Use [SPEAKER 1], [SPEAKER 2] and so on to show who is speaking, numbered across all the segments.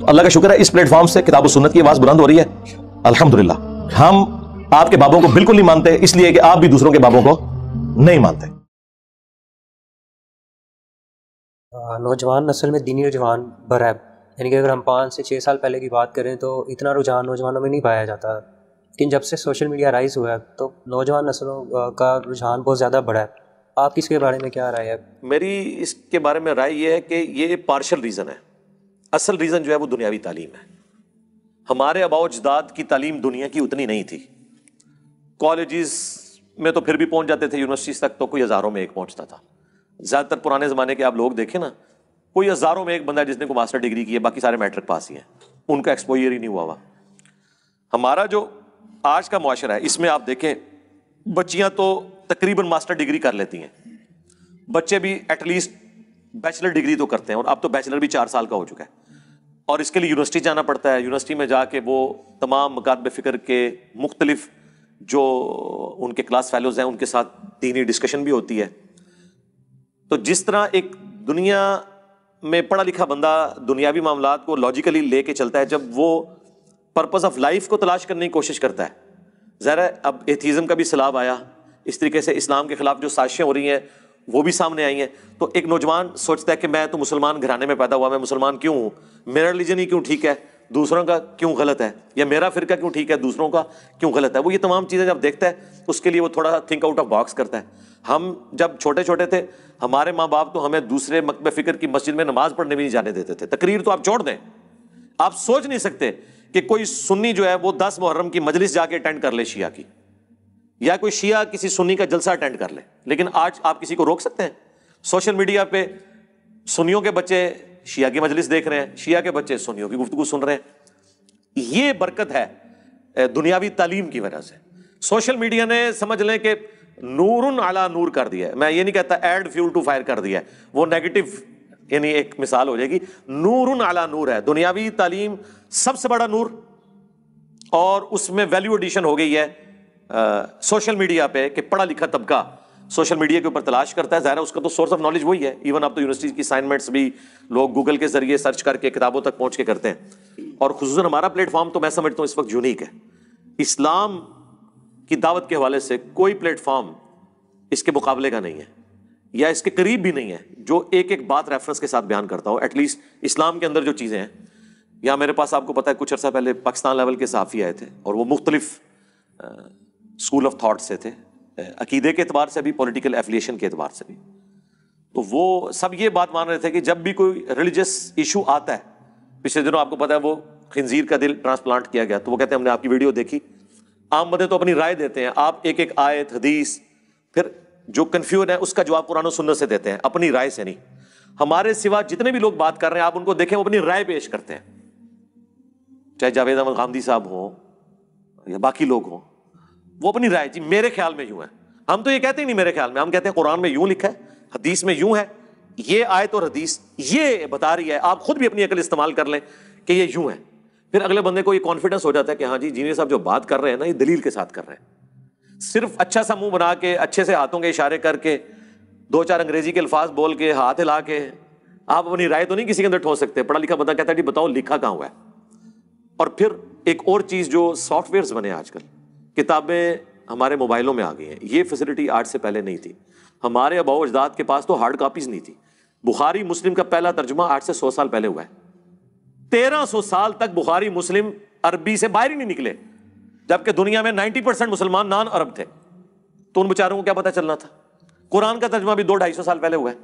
[SPEAKER 1] तो अल्लाह का शुक्र है इस प्लेटफॉर्म से किताब सुन्नत की आवाज़ बुलंद हो रही है अलहमदुल्ला हम आपके बाबों को बिल्कुल नहीं मानते इसलिए कि आप भी दूसरों के बाबों को नहीं मानते
[SPEAKER 2] नौजवान नस्ल में दीनी रुझान बरैब यानी कि अगर हम पाँच से छः साल पहले की बात करें तो इतना रुझान नौजवानों में नहीं पाया जाता लेकिन जब से सोशल मीडिया राइज हुआ है तो नौजवान नस्लों का रुझान बहुत ज़्यादा बढ़ा है आपकी इसके बारे में क्या राय है
[SPEAKER 1] मेरी इसके बारे में राय ये है कि ये पार्शल रीज़न है असल रीज़न जो है वो दुनियावी तालीम है हमारे अबाउ जदाद की तालीम दुनिया की उतनी नहीं थी कॉलेज़ में तो फिर भी पहुंच जाते थे यूनिवर्सिटीज़ तक तो कोई हज़ारों में एक पहुंचता था ज़्यादातर पुराने ज़माने के आप लोग देखें ना कोई हज़ारों में एक बंदा जिसने को मास्टर डिग्री की है बाकी सारे मैट्रिक पास ही हैं उनका एक्सपोजर ही नहीं हुआ हुआ हमारा जो आज का माशरा है इसमें आप देखें बच्चियाँ तो तकरीबन मास्टर डिग्री कर लेती हैं बच्चे भी एटलीस्ट बैचलर डिग्री तो करते हैं और अब तो बैचलर भी चार साल का हो चुका है और इसके लिए यूनिवर्सिटी जाना पड़ता है यूनिवर्सिटी में जाके वो तमाम मकान फ़िक्र के मुख्तलिफ जो उनके क्लास फेलोज़ हैं उनके साथ दीनी डिस्कशन भी होती है तो जिस तरह एक दुनिया में पढ़ा लिखा बंदा दुनियावी मामला को लॉजिकली ले कर चलता है जब वो पर्पज़ ऑफ लाइफ को तलाश करने की कोशिश करता है ज़रा अब एथीज़म का भी सलाब आया इस तरीके से इस्लाम के ख़िलाफ़ जो साजिशें हो रही हैं वो भी सामने आई हैं तो एक नौजवान सोचता है कि मैं तो मुसलमान घराने में पैदा हुआ मैं मुसलमान क्यों हूँ मेरा रिलीजन ही क्यों ठीक है दूसरों का क्यों गलत है या मेरा फिरका क्यों ठीक है दूसरों का क्यों गलत है वो ये तमाम चीज़ें जब देखता है उसके लिए वो थोड़ा थिंक आउट ऑफ बॉक्स करता है हम जब छोटे छोटे थे हमारे माँ बाप तो हमें दूसरे मकब फ़िक्र की मस्जिद में नमाज पढ़ने भी नहीं जाने देते थे तकरीर तो आप छोड़ दें आप सोच नहीं सकते कि कोई सुन्नी जो है वो दस मुहर्रम की मजलिस जाके अटेंड कर ले शिया की या कोई शिया किसी सुनी का जलसा अटेंड कर ले लेकिन आज आप किसी को रोक सकते हैं सोशल मीडिया पे सुनियों के बच्चे शिया की मजलिस देख रहे हैं शिया के बच्चे सुनियों की गुफ्तु सुन रहे हैं ये बरकत है दुनियावी तालीम की वजह से सोशल मीडिया ने समझ लें कि नूर आला नूर कर दिया मैं ये नहीं कहता एड फ्यूल टू फायर कर दिया वो नेगेटिव यानी एक मिसाल हो जाएगी नूर आला नूर है दुनियावी तालीम सबसे बड़ा नूर और उसमें वैल्यू एडिशन हो गई है सोशल मीडिया पे कि पढ़ा लिखा तबका सोशल मीडिया के ऊपर तलाश करता है ज़ाहिर उसका तो सोर्स ऑफ नॉलेज वही है इवन आप तो यूनिवर्सिटी की असाइनमेंट्स भी लोग गूगल के जरिए सर्च करके किताबों तक पहुँच के करते हैं और खसूस हमारा प्लेटफॉर्म तो मैं समझता हूँ इस वक्त यूनिक है इस्लाम की दावत के हवाले से कोई प्लेटफॉर्म इसके मुकाबले का नहीं है या इसके करीब भी नहीं है जो एक एक बात रेफरेंस के साथ बयान करता हो एटलीस्ट इस्लाम के अंदर जो चीज़ें हैं या मेरे पास आपको पता है कुछ अर्सा पहले पाकिस्तान लेवल के सहाफ़ी आए थे और वो मुख्तलिफ स्कूल ऑफ थाट्स से थे अकीदे के अतबार से भी पॉलिटिकल एफिलिएशन के अतबार से भी तो वो सब ये बात मान रहे थे कि जब भी कोई रिलीजियस इशू आता है पिछले दिनों आपको पता है वो खिंजीर का दिल ट्रांसप्लांट किया गया तो वो कहते हैं हमने आपकी वीडियो देखी आम बदे तो अपनी राय देते हैं आप एक एक आयत हदीस फिर जो कन्फ्यूज है उसका जवाब कुरान सुनने से देते हैं अपनी राय से नहीं हमारे सिवा जितने भी लोग बात कर रहे हैं आप उनको देखें वो अपनी राय पेश करते हैं चाहे जावेद अहमद गांधी साहब हों या बाकी लोग हों वो अपनी राय जी मेरे ख्याल में यूं है हम तो ये कहते ही नहीं मेरे ख्याल में हम कहते हैं कुरान में यूं लिखा है हदीस में यूं है ये आयत और हदीस ये बता रही है आप खुद भी अपनी अकल इस्तेमाल कर लें कि ये यूं है फिर अगले बंदे को ये कॉन्फिडेंस हो जाता है कि हाँ जी जीनियर साहब जो बात कर रहे हैं ना ये दलील के साथ कर रहे हैं सिर्फ अच्छा सा मुंह बना के अच्छे से हाथों के इशारे करके दो चार अंग्रेजी के अल्फाज बोल के हाथ हिला के आप अपनी राय तो नहीं किसी के अंदर ठोस सकते पढ़ा लिखा बंदा कहता है जी बताओ लिखा कहाँ हुआ है और फिर एक और चीज़ जो सॉफ्टवेयर बने आजकल किताबें हमारे मोबाइलों में आ गई हैं ये फैसिलिटी आज से पहले नहीं थी हमारे अबाव अजदाद के पास तो हार्ड कापीज नहीं थी बुखारी मुस्लिम का पहला तर्जुमा आठ से सौ साल पहले हुआ है तेरह सौ साल तक बुखारी मुस्लिम अरबी से बाहर ही नहीं निकले जबकि दुनिया में नाइन्टी परसेंट मुसलमान नान अरब थे तो उन बेचारों को क्या पता चलना था कुरान का तर्जुमा भी दो ढाई सौ साल पहले हुआ है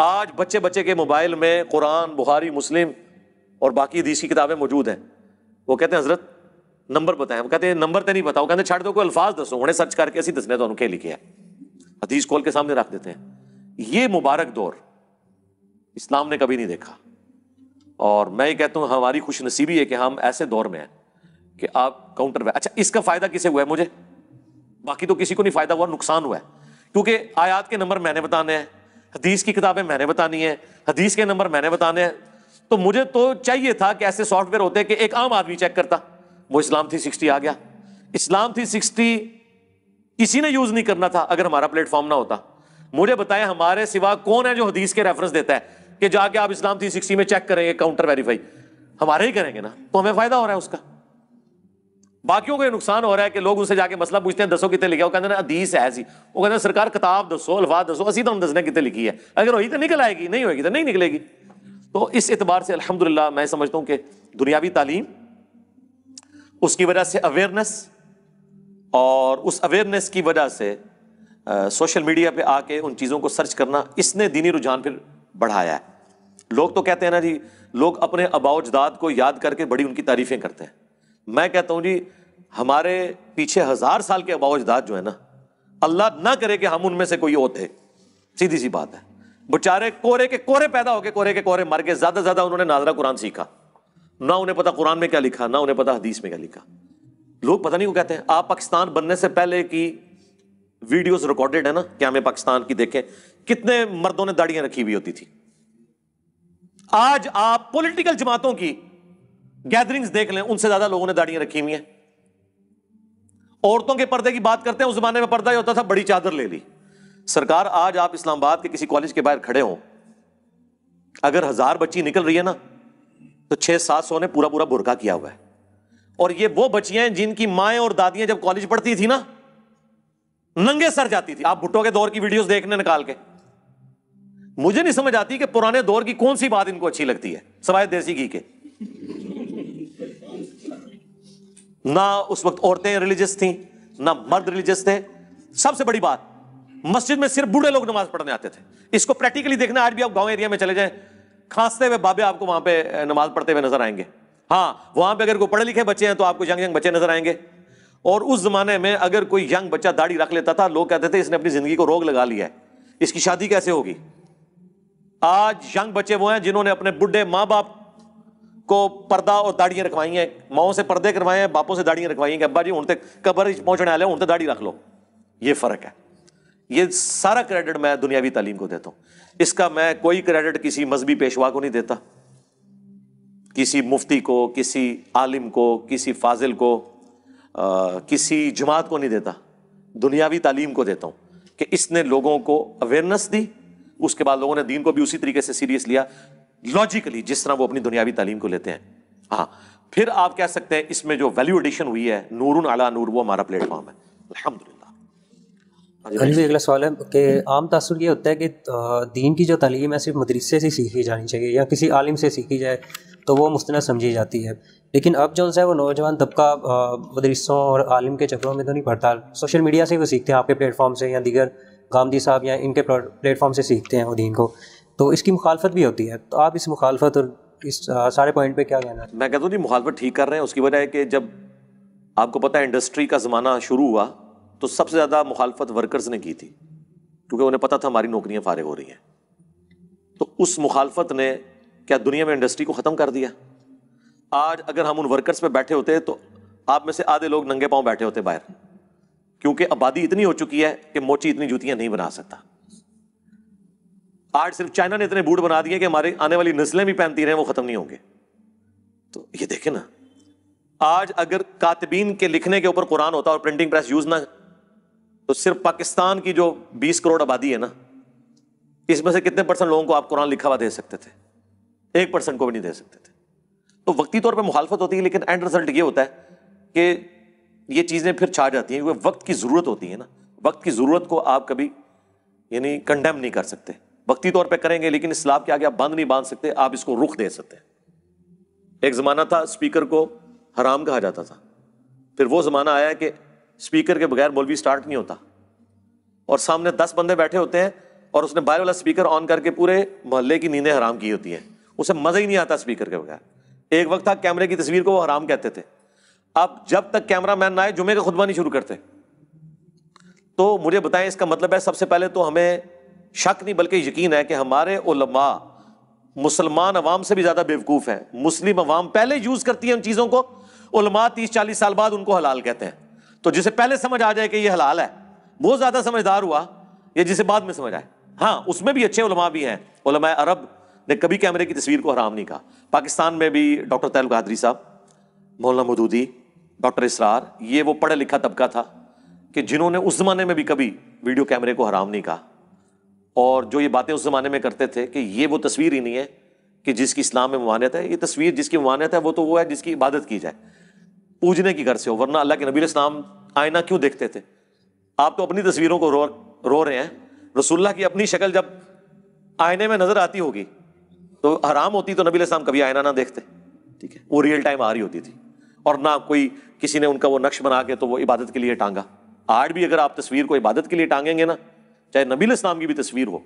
[SPEAKER 1] आज बच्चे बच्चे के मोबाइल में कुरान बुखारी मुस्लिम और बाकी दीसी किताबें मौजूद हैं वो कहते हैं हजरत ਨੰਬਰ ਬਤਾਇਆ ਕਹਤੇ ਨੰਬਰ ਤੇ ਨਹੀਂ ਬਤਾਓ ਕਹਿੰਦੇ ਛੱਡ ਦਿਓ ਕੋਈ ਅਲਫਾਜ਼ ਦੱਸੋ ਹੁਣੇ ਸਰਚ ਕਰਕੇ ਅਸੀਂ ਦੱਸਨੇ ਤੁਹਾਨੂੰ ਕੀ ਲਿਖਿਆ हदीस खोल के सामने रख देते हैं ये मुबारक दौर इस्लाम ने कभी नहीं देखा और मैं ये कहता हूँ हमारी खुश नसीबी है कि हम ऐसे दौर में हैं कि आप काउंटर में अच्छा इसका फ़ायदा किसे हुआ है मुझे बाकी तो किसी को नहीं फ़ायदा हुआ नुकसान हुआ है क्योंकि आयात के नंबर मैंने बताने हैं हदीस की किताबें मैंने बतानी है हदीस के नंबर मैंने बताने हैं तो मुझे तो चाहिए था कि ऐसे सॉफ्टवेयर होते कि एक आम आदमी चेक करता वो इस्लाम थ्री सिक्सटी आ गया इस्लाम थ्री सिक्सटी किसी ने यूज नहीं करना था अगर हमारा प्लेटफॉर्म ना होता मुझे बताएं हमारे सिवा कौन है जो हदीस के रेफरेंस देता है कि जाके आप इस्लाम थ्री सिक्सटी में चेक करेंगे काउंटर वेरीफाई हमारे ही करेंगे ना तो हमें फायदा हो रहा है उसका बाकियों को ये नुकसान हो रहा है कि लोग उनसे जाके मसला पूछते हैं दसो कितने लिखा वो कहते हैं हदीस है ऐसी वो कहते हैं सरकार किताब दसो अल्फाज दसो असी तो हम दसने कितने लिखी है अगर वही तो निकल आएगी नहीं होगी तो नहीं निकलेगी तो इस एतबार से अलहमदिल्ला मैं समझता हूँ कि दुनियावी तालीम उसकी वजह से अवेयरनेस और उस अवेयरनेस की वजह से आ, सोशल मीडिया पे आके उन चीज़ों को सर्च करना इसने दीनी रुझान फिर बढ़ाया है लोग तो कहते हैं ना जी लोग अपने अबाउजदाद को याद करके बड़ी उनकी तारीफ़ें करते हैं मैं कहता हूँ जी हमारे पीछे हज़ार साल के अबाउजदाद जो है ना अल्लाह ना करे कि हम उनमें से कोई होते सीधी सी बात है बेचारे कोरे के कोरे पैदा होके कोरे के कोरे मर गए ज़्यादा से ज़्यादा उन्होंने नाजरा कुरान सीखा ना उन्हें पता कुरान में क्या लिखा ना उन्हें पता हदीस में क्या लिखा लोग पता नहीं वो कहते हैं आप पाकिस्तान बनने से पहले की वीडियोस रिकॉर्डेड है ना क्या हमें पाकिस्तान की देखें कितने मर्दों ने दाड़ियां रखी हुई होती थी आज आप पॉलिटिकल जमातों की गैदरिंग्स देख लें उनसे ज्यादा लोगों ने दाड़ियां रखी हुई हैं औरतों के पर्दे की बात करते हैं उस जमाने में पर्दा ही होता था बड़ी चादर ले ली सरकार आज आप इस्लामाबाद के किसी कॉलेज के बाहर खड़े हो अगर हजार बच्ची निकल रही है ना तो छह सात सौ ने पूरा पूरा बुरका किया हुआ है और ये वो बच्चियां हैं जिनकी माए और दादियां जब कॉलेज पढ़ती थी ना नंगे सर जाती थी आप भुट्टो के दौर की वीडियोस देखने निकाल के मुझे नहीं समझ आती कि पुराने दौर की कौन सी बात इनको अच्छी लगती है सवाए देसी घी के ना उस वक्त औरतें रिलीजियस थी ना मर्द रिलीजियस थे सबसे बड़ी बात मस्जिद में सिर्फ बूढ़े लोग नमाज पढ़ने आते थे इसको प्रैक्टिकली देखना आज भी आप गांव एरिया में चले जाएं खांसते हुए बाबे आपको वहां पे नमाज पढ़ते हुए नजर आएंगे हाँ वहां पे अगर कोई पढ़े लिखे बच्चे हैं तो आपको यंग यंग बच्चे नजर आएंगे और उस जमाने में अगर कोई यंग बच्चा दाढ़ी रख लेता था लोग कहते थे इसने अपनी जिंदगी को रोग लगा लिया है इसकी शादी कैसे होगी आज यंग बच्चे वो हैं जिन्होंने अपने बुढ़े माँ बाप को पर्दा और दाढ़ियां रखवाई हैं माओ से पर्दे करवाए हैं बापों से दाढ़ियां रखवाई हैं कि अब्बा जी हूँ तक कबर पहुंचने वाले हूँ दाढ़ी रख लो ये फ़र्क है ये सारा क्रेडिट मैं दुनियावी तालीम को देता हूं इसका मैं कोई क्रेडिट किसी मजहबी पेशवा को नहीं देता किसी मुफ्ती को किसी आलिम को किसी फाजिल को आ, किसी जमात को नहीं देता दुनियावी तालीम को देता हूं कि इसने लोगों को अवेयरनेस दी उसके बाद लोगों ने दीन को भी उसी तरीके से सीरियस लिया लॉजिकली जिस तरह वो अपनी दुनियावी तालीम को लेते हैं हाँ फिर आप कह सकते हैं इसमें जो वैल्यू एडिशन हुई है नूरुन आला नूर वो हमारा प्लेटफॉर्म है
[SPEAKER 2] अलहमदिल्ला हाँ हाँ अली अगला सवाल है कि आम तसर ये होता है कि दीन की जो तलीम है सिर्फ मदरसे से सीखी जानी चाहिए या किसी आलिम से सीखी जाए तो वो मुस्तना समझी जाती है लेकिन अब जो है वो नौजवान तबका मदरसों और आलिम के चक्करों में तो नहीं पड़ता सोशल मीडिया से वो सीखते हैं आपके प्लेटफॉर्म से या दीगर गांधी साहब या इनके प्लेटफॉर्म से सीखते हैं वो दीन को तो इसकी मुखालफत भी होती है तो आप इस मुखालफत और इस सारे पॉइंट पर क्या कहना
[SPEAKER 1] मैं कहता हूँ जी मुखालफत ठीक कर रहे हैं उसकी वजह है कि जब आपको पता है इंडस्ट्री का ज़माना शुरू हुआ तो सबसे ज़्यादा मुखालफत वर्कर्स ने की थी क्योंकि उन्हें पता था हमारी नौकरियां फारिग हो रही हैं तो उस मुखालफत ने क्या दुनिया में इंडस्ट्री को ख़त्म कर दिया आज अगर हम उन वर्कर्स पे बैठे होते तो आप में से आधे लोग नंगे पाँव बैठे होते बाहर क्योंकि आबादी इतनी हो चुकी है कि मोची इतनी जूतियां नहीं बना सकता आज सिर्फ चाइना ने इतने बूट बना दिए कि हमारे आने वाली नस्लें भी पहनती रहे वो ख़त्म नहीं होंगे तो ये देखें ना आज अगर कातबीन के लिखने के ऊपर कुरान होता और प्रिंटिंग प्रेस यूज़ ना तो सिर्फ पाकिस्तान की जो 20 करोड़ आबादी है ना इसमें से कितने परसेंट लोगों को आप कुरान लिखा हुआ दे सकते थे एक परसेंट को भी नहीं दे सकते थे तो वक्ती तौर पर मुखालफत होती है लेकिन एंड रिजल्ट ये होता है कि ये चीज़ें फिर छा जाती हैं क्योंकि वक्त की ज़रूरत होती है ना वक्त की ज़रूरत को आप कभी यानी कंडेम नहीं कर सकते वक्ती तौर पर करेंगे लेकिन इस्लाम के आगे आप बंद नहीं बांध सकते आप इसको रुख दे सकते हैं एक ज़माना था स्पीकर को हराम कहा जाता था फिर वो ज़माना आया कि स्पीकर के बगैर मौलवी स्टार्ट नहीं होता और सामने दस बंदे बैठे होते हैं और उसने बाहर वाला स्पीकर ऑन करके पूरे मोहल्ले की नींदें हराम की होती हैं उसे मज़ा ही नहीं आता स्पीकर के बगैर एक वक्त था कैमरे की तस्वीर को वो हराम कहते थे अब जब तक कैमरा मैन ना आए जुमे का खुदबा नहीं शुरू करते तो मुझे बताएं इसका मतलब है सबसे पहले तो हमें शक नहीं बल्कि यकीन है कि हमारे उलमा मुसलमान अवाम से भी ज़्यादा बेवकूफ़ हैं मुस्लिम अवाम पहले यूज़ करती है उन चीज़ों को उलमा तीस चालीस साल बाद उनको हलाल कहते हैं तो जिसे पहले समझ आ जाए कि ये हलाल है वो ज़्यादा समझदार हुआ या जिसे बाद में समझ आए हाँ उसमें भी अच्छे उलमा भी हैं उलमा अरब ने कभी कैमरे की तस्वीर को हराम नहीं कहा पाकिस्तान में भी डॉक्टर तैल बहादरी साहब मौलाना मदूदी डॉक्टर इसरार ये वो पढ़ा लिखा तबका था कि जिन्होंने उस ज़माने में भी कभी वीडियो कैमरे को हराम नहीं कहा और जो ये बातें उस ज़माने में करते थे कि ये वो तस्वीर ही नहीं है कि जिसकी इस्लाम में मानियत है ये तस्वीर जिसकी मानियत है वो तो वो है जिसकी इबादत की जाए पूजने की घर से हो वरना अल्लाह के नबी इस्लाम आईना क्यों देखते थे आप तो अपनी तस्वीरों को रो रो रहे हैं रसुल्ला की अपनी शक्ल जब आईने में नजर आती होगी तो हराम होती तो नबी इस्लाम कभी आयना ना देखते ठीक है वो रियल टाइम आ रही होती थी और ना कोई किसी ने उनका वो नक्श बना के तो वो इबादत के लिए टांगा आज भी अगर आप तस्वीर को इबादत के लिए टांगेंगे ना चाहे नबी इस्लाम की भी तस्वीर हो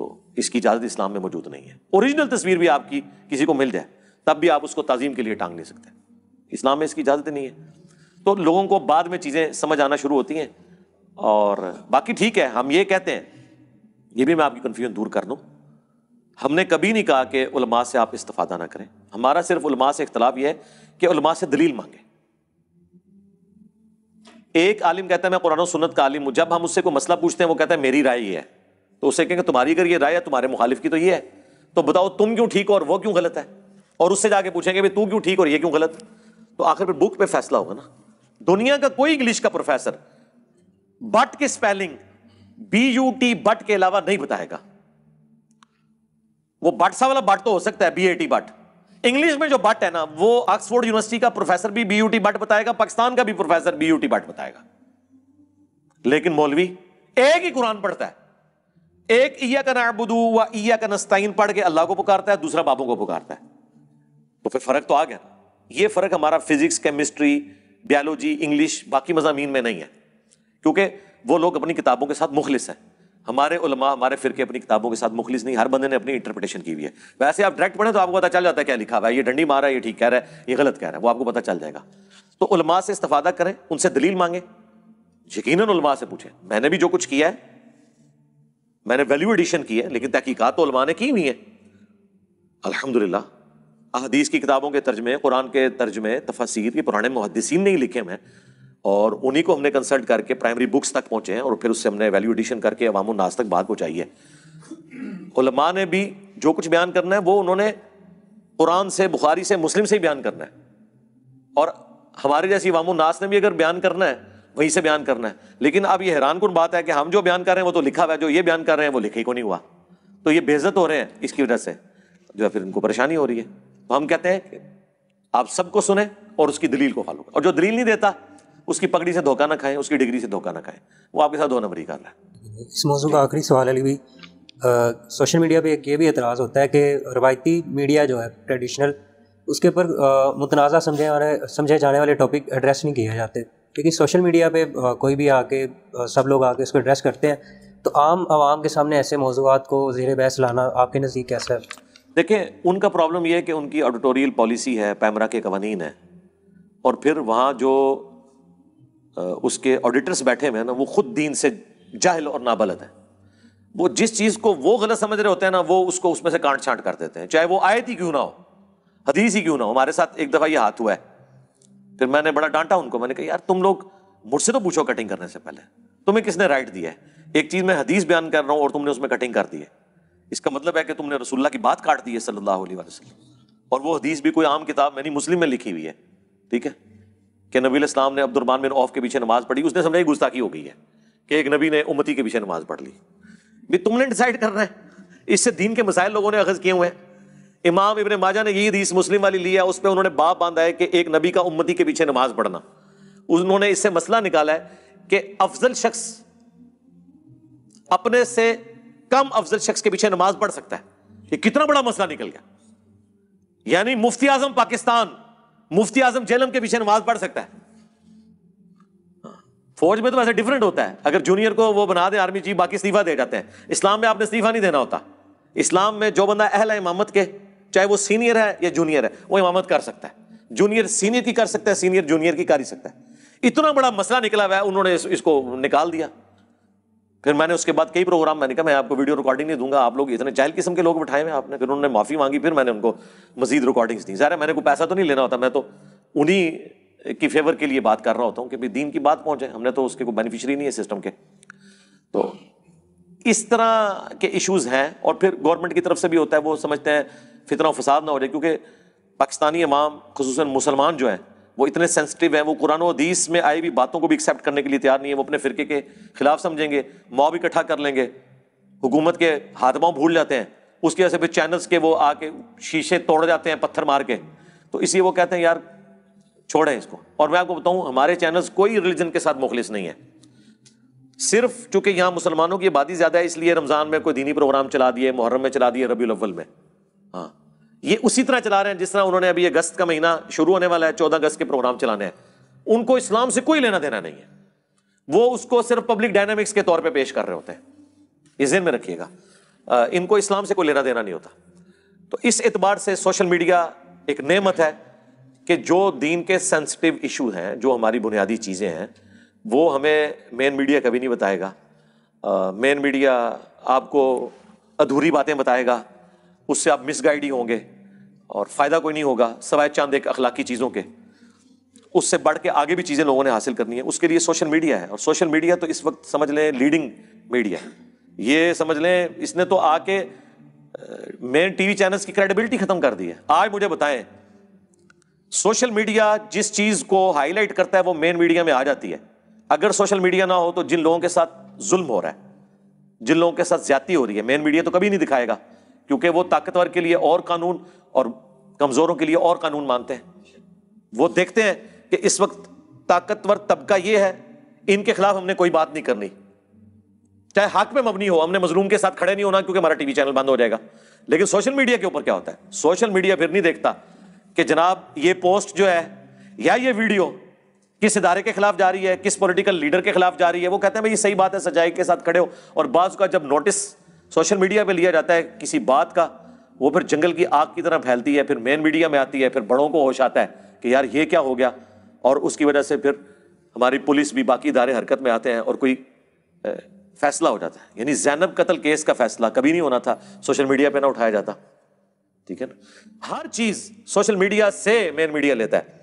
[SPEAKER 1] तो इसकी इजाज़त इस्लाम में मौजूद नहीं है ओरिजिनल तस्वीर भी आपकी किसी को मिल जाए तब भी आप उसको तज़ीम के लिए टांग ले सकते इस्लाम में इसकी इजाज़त नहीं है तो लोगों को बाद में चीज़ें समझ आना शुरू होती हैं और बाकी ठीक है हम ये कहते हैं ये भी मैं आपकी कन्फ्यूजन दूर कर दूँ हमने कभी नहीं कहा कि उलमा से आप इस्तफादा ना करें हमारा सिर्फ उलमा से इख्तलाफ यह है कि उलमा से दलील मांगे एक आलिम कहता है मैं कुरान सुन्नत का आलिम हूँ जब हम उससे कोई मसला पूछते हैं वो कहता है मेरी राय ये है तो उसे कहेंगे तुम्हारी अगर ये राय है तुम्हारे मुखालिफ की तो ये है तो बताओ तुम क्यों ठीक हो और वो क्यों गलत है और उससे जाके पूछेंगे भाई तू क्यों ठीक और ये क्यों गलत है तो आखिर बुक पे फैसला होगा ना दुनिया का कोई इंग्लिश का प्रोफेसर बट की spelling B U T but के अलावा नहीं बताएगा वो बट सा वाला बट तो हो सकता है B A T but English में जो बट है ना वो ऑक्सफोर्ड यूनिवर्सिटी का प्रोफेसर भी बी यू टी बट बताएगा पाकिस्तान का भी professor B U T but बताएगा लेकिन मौलवी एक ही कुरान पढ़ता है एक ईया का नाबुदू व ईया का नस्ताइन पढ़ के अल्लाह को पुकारता है दूसरा बाबों को पुकारता है तो फिर फर्क तो आ गया ना ये फ़र्क हमारा फिज़िक्स केमिस्ट्री बायोलॉजी इंग्लिश बाकी मजामी में नहीं है क्योंकि वो लोग अपनी किताबों के साथ मुखलिस हैं हमारे उलमा हमारे फिरके अपनी किताबों के साथ मुखलिस नहीं हर बंदे ने अपनी इंटरप्रिटेशन की हुई है वैसे आप डायरेक्ट पढ़ें तो आपको पता चल जाता है क्या लिखा हुआ है ये डंडी मारा है ये ठीक कह रहा है ये गलत कह रहा है वो आपको पता चल जाएगा तो उलमा से इस्तफादा करें उनसे दलील मांगे यकीन उलमा से पूछें मैंने भी जो कुछ किया है मैंने वैल्यू एडिशन की है लेकिन तहकीकत तो उलमा ने की हुई है अलहमदिल्ला अहदीस की किताबों के तर्जमे कुरान के तर्जमे तफसर के पुराने मुहदसिन ने ही लिखे हैं और उन्हीं को हमने कंसल्ट करके प्राइमरी बुक्स तक पहुँचे हैं और फिर उससे हमने वैल्यू एडिशन करके अवाम नाज तक बात पहुँचाई है ने भी जो कुछ बयान करना है वो उन्होंने कुरान से बुखारी से मुस्लिम से ही बयान करना है और हमारे जैसी इमाम नास ने भी अगर बयान करना है वहीं से बयान करना है लेकिन अब ये हैरान कन बात है कि हम जो बयान कर रहे हैं वो तो लिखा हुआ है जो ये बयान कर रहे हैं वो लिखे को नहीं हुआ तो ये बेजत हो रहे हैं इसकी वजह से जो है फिर इनको परेशानी हो रही है तो हम कहते हैं आप सबको सुने और उसकी दलील को फॉलो करें और जो दलील नहीं देता उसकी पगड़ी से धोखा ना खाएं उसकी डिग्री से धोखा ना खाएं वो आपके साथ दो नंबरी कर रहा
[SPEAKER 2] है इस मौजू का आखिरी सवाल अली भी सोशल मीडिया पे ये भी एतराज़ होता है कि रवायती मीडिया जो है ट्रेडिशनल उसके ऊपर मुतनाज़ा समझे वाले समझे जाने वाले टॉपिक एड्रेस नहीं किए जाते क्योंकि सोशल मीडिया पे कोई भी आके सब लोग आके इसको एड्रेस करते हैं तो आम आवाम के सामने ऐसे मौजूद को जेर बहस लाना आपके नज़दीक कैसा है देखें
[SPEAKER 1] उनका प्रॉब्लम यह है कि उनकी ऑडिटोरियल पॉलिसी है पैमरा के कवानीन है और फिर वहाँ जो उसके ऑडिटर्स बैठे हुए हैं ना वो खुद दीन से जाहिल और नाबलद हैं वो जिस चीज़ को वो गलत समझ रहे होते हैं ना वो उसको उसमें से काट छांट कर देते हैं चाहे वो आयत ही क्यों ना हो हदीस ही क्यों ना हो हमारे साथ एक दफ़ा ये हाथ हुआ है फिर मैंने बड़ा डांटा उनको मैंने कहा यार तुम लोग मुझसे तो पूछो कटिंग करने से पहले तुम्हें किसने राइट दिया है एक चीज़ मैं हदीस बयान कर रहा हूँ और तुमने उसमें कटिंग कर दी है इसका मतलब है कि तुमने रसुल्ला की बात काट दी है सल्लल्लाहु अलैहि वसल्लम और वो हदीस भी कोई आम किताब मैंने मुस्लिम में लिखी हुई है ठीक है कि नबी इस्लाम ने अब्दुलरमान बिन औफ के पीछे नमाज पढ़ी उसने समझाई गुस्ताखी हो गई है कि एक नबी ने उम्मती के पीछे नमाज पढ़ ली भी तुमने डिसाइड करना है इससे दीन के मसाइल लोगों ने अखज़ किए हुए हैं इमाम इबन माजा ने यही हदीस मुस्लिम वाली ली है उस पर उन्होंने बाप बांधा है कि एक नबी का उम्मती के पीछे नमाज पढ़ना उन्होंने इससे मसला निकाला है कि अफजल शख्स अपने से कम अफजल शख्स के पीछे नमाज पढ़ सकता है ये कितना बड़ा मसला निकल गया यानी मुफ्ती आजम पाकिस्तान मुफ्ती आजम जेलम के पीछे नमाज पढ़ सकता है फौज में तो वैसे डिफरेंट होता है अगर जूनियर को वो बना दे आर्मी चीफ बाकी इस्तीफा दे जाते हैं इस्लाम में आपने इस्तीफा नहीं देना होता इस्लाम में जो बंदा अहल है इमामत के चाहे वो सीनियर है या जूनियर है वो इमामत कर सकता है जूनियर सीनियर की कर सकता है सीनियर जूनियर की कर ही सकता है इतना बड़ा मसला निकला हुआ है उन्होंने इसको निकाल दिया फिर मैंने उसके बाद कई प्रोग्राम मैंने कहा मैं आपको वीडियो रिकॉर्डिंग नहीं दूंगा आप लोग इतने चहल किस्म के लोग बिठाए हैं आपने फिर उन्होंने माफ़ी मांगी फिर मैंने उनको मजीद रिकॉर्डिंग्स दी ज़ाहिर मैंने को पैसा तो नहीं लेना होता मैं तो उन्हीं की फेवर के लिए बात कर रहा होता हूँ कि भाई दीन की बात पहुँचे हमने तो उसके कोई बेनिफिशरी नहीं है सिस्टम के तो इस तरह के इशूज़ हैं और फिर गवर्नमेंट की तरफ से भी होता है वो समझते हैं फितना फसाद ना हो जाए क्योंकि पाकिस्तानी अवाम खसूस मुसलमान जो हैं वो इतने सेंसिटिव हैं वो कुरान हदीस में आई हुई बातों को भी एक्सेप्ट करने के लिए तैयार नहीं है वो अपने फिरके के खिलाफ समझेंगे मॉब इकट्ठा कर लेंगे हुकूमत के हाथ पाँव भूल जाते हैं उसकी वजह से फिर चैनल्स के वो आके शीशे तोड़ जाते हैं पत्थर मार के तो इसलिए वो कहते हैं यार छोड़ें इसको और मैं आपको बताऊं हमारे चैनल्स कोई रिलीजन के साथ मुखलिस नहीं है सिर्फ चूंकि यहाँ मुसलमानों की आबादी ज़्यादा है इसलिए रमज़ान में कोई दीनी प्रोग्राम चला दिए मुहर्रम में चला दिए रबी अव्वल में हाँ ये उसी तरह चला रहे हैं जिस तरह उन्होंने अभी अगस्त का महीना शुरू होने वाला है चौदह अगस्त के प्रोग्राम चलाने हैं उनको इस्लाम से कोई लेना देना नहीं है वो उसको सिर्फ पब्लिक डायनामिक्स के तौर पर पेश कर रहे होते हैं इस दिन में रखिएगा इनको इस्लाम से कोई लेना देना नहीं होता तो इस एतबार से सोशल मीडिया एक नेमत है कि जो दीन के सेंसिटिव इशू हैं जो हमारी बुनियादी चीज़ें हैं वो हमें मेन मीडिया कभी नहीं बताएगा मेन मीडिया आपको अधूरी बातें बताएगा उससे आप मिसगाइड ही होंगे और फ़ायदा कोई नहीं होगा सवाए चंद एक अखलाकी चीज़ों के उससे बढ़ के आगे भी चीज़ें लोगों ने हासिल करनी है उसके लिए सोशल मीडिया है और सोशल मीडिया तो इस वक्त समझ लें लीडिंग मीडिया ये समझ लें इसने तो आके मेन टीवी चैनल्स की क्रेडिबिलिटी ख़त्म कर दी है आज मुझे बताएं सोशल मीडिया जिस चीज़ को हाईलाइट करता है वो मेन मीडिया में आ जाती है अगर सोशल मीडिया ना हो तो जिन लोगों के साथ जुल्म हो रहा है जिन लोगों के साथ ज्यादा हो रही है मेन मीडिया तो कभी नहीं दिखाएगा क्योंकि वो ताकतवर के लिए और कानून और कमज़ोरों के लिए और कानून मानते हैं वो देखते हैं कि इस वक्त ताकतवर तबका ये है इनके खिलाफ हमने कोई बात नहीं करनी चाहे हक में मबनी हो हमने मजलूम के साथ खड़े नहीं होना क्योंकि हमारा टीवी चैनल बंद हो जाएगा लेकिन सोशल मीडिया के ऊपर क्या होता है सोशल मीडिया फिर नहीं देखता कि जनाब ये पोस्ट जो है या ये वीडियो किस इदारे के खिलाफ जा रही है किस पॉलिटिकल लीडर के खिलाफ जा रही है वो कहते हैं भाई ये सही बात है सजाई के साथ खड़े हो और बाज का जब नोटिस सोशल मीडिया पे लिया जाता है किसी बात का वो फिर जंगल की आग की तरह फैलती है फिर मेन मीडिया में आती है फिर बड़ों को होश आता है कि यार ये क्या हो गया और उसकी वजह से फिर हमारी पुलिस भी बाकी इदारे हरकत में आते हैं और कोई फैसला हो जाता है यानी जैनब कत्ल केस का फैसला कभी नहीं होना था सोशल मीडिया पे ना उठाया जाता ठीक है ना हर चीज सोशल मीडिया से मेन मीडिया लेता है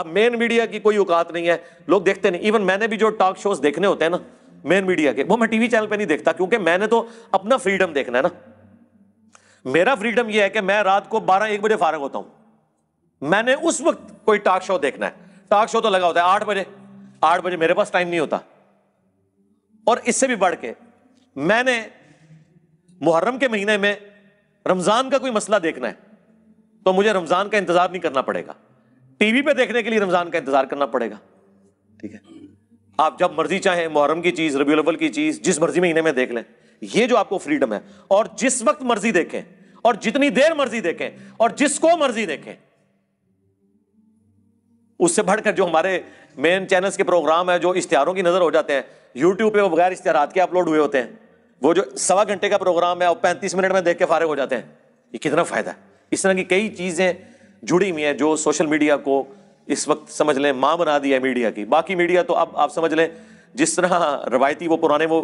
[SPEAKER 1] अब मेन मीडिया की कोई औकात नहीं है लोग देखते नहीं इवन मैंने भी जो टॉक शोज देखने होते हैं ना मेन मीडिया के वो मैं टीवी चैनल पे नहीं देखता क्योंकि मैंने तो अपना फ्रीडम देखना है ना मेरा फ्रीडम ये है कि मैं रात को बारह एक बजे फारग होता हूं मैंने उस वक्त कोई टाक शो देखना है टाक शो तो लगा होता है आठ बजे आठ बजे मेरे पास टाइम नहीं होता और इससे भी बढ़ के मैंने मुहर्रम के महीने में रमजान का कोई मसला देखना है तो मुझे रमजान का इंतजार नहीं करना पड़ेगा टीवी पे देखने के लिए रमजान का इंतजार करना पड़ेगा ठीक है आप जब मर्जी चाहें मुहर्रम की चीज़ रबी अव्वल की चीज़ जिस मर्जी महीने में देख लें ये जो आपको फ्रीडम है और जिस वक्त मर्जी देखें और जितनी देर मर्जी देखें और जिसको मर्जी देखें उससे बढ़कर जो हमारे मेन चैनल्स के प्रोग्राम है जो इश्तेहारों की नज़र हो जाते हैं यूट्यूब पे वो बगैर इश्तेहार के अपलोड हुए होते हैं वो जो सवा घंटे का प्रोग्राम है वो पैंतीस मिनट में देख के फारग हो जाते हैं ये कितना फ़ायदा है इस तरह की कई चीज़ें जुड़ी हुई हैं जो सोशल मीडिया को इस वक्त समझ लें माँ बना दिया मीडिया की बाकी मीडिया तो अब आप समझ लें जिस तरह रवायती वो पुराने वो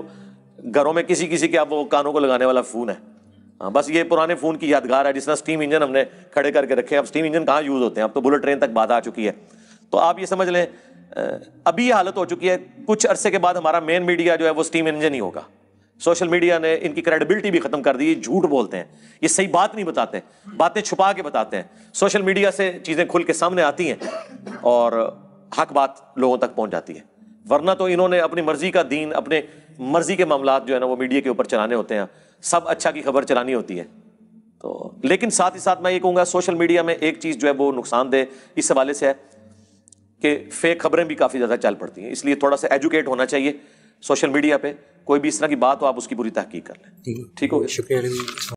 [SPEAKER 1] घरों में किसी किसी के अब वो कानों को लगाने वाला फ़ोन है हाँ बस ये पुराने फ़ोन की यादगार है जिस तरह स्टीम इंजन हमने खड़े करके रखे अब स्टीम इंजन कहाँ यूज़ होते हैं अब तो बुलेट ट्रेन तक बात आ चुकी है तो आप ये समझ लें अभी ये हालत हो चुकी है कुछ अरसे के बाद हमारा मेन मीडिया जो है वो स्टीम इंजन ही होगा सोशल मीडिया ने इनकी क्रेडिबिलिटी भी खत्म कर दी झूठ बोलते हैं ये सही बात नहीं बताते बातें छुपा के बताते हैं सोशल मीडिया से चीज़ें खुल के सामने आती हैं और हक बात लोगों तक पहुंच जाती है वरना तो इन्होंने अपनी मर्जी का दीन अपने मर्जी के मामला जो है ना वो मीडिया के ऊपर चलाने होते हैं सब अच्छा की खबर चलानी होती है तो लेकिन साथ ही साथ मैं ये कहूँगा सोशल मीडिया में एक चीज़ जो है वो नुकसानदेह इस हवाले से है कि फेक खबरें भी काफ़ी ज़्यादा चल पड़ती हैं इसलिए थोड़ा सा एजुकेट होना चाहिए सोशल मीडिया पर कोई भी इस तरह की बात हो आप उसकी पूरी तहकीक कर लें ठीक हो शुक्रिया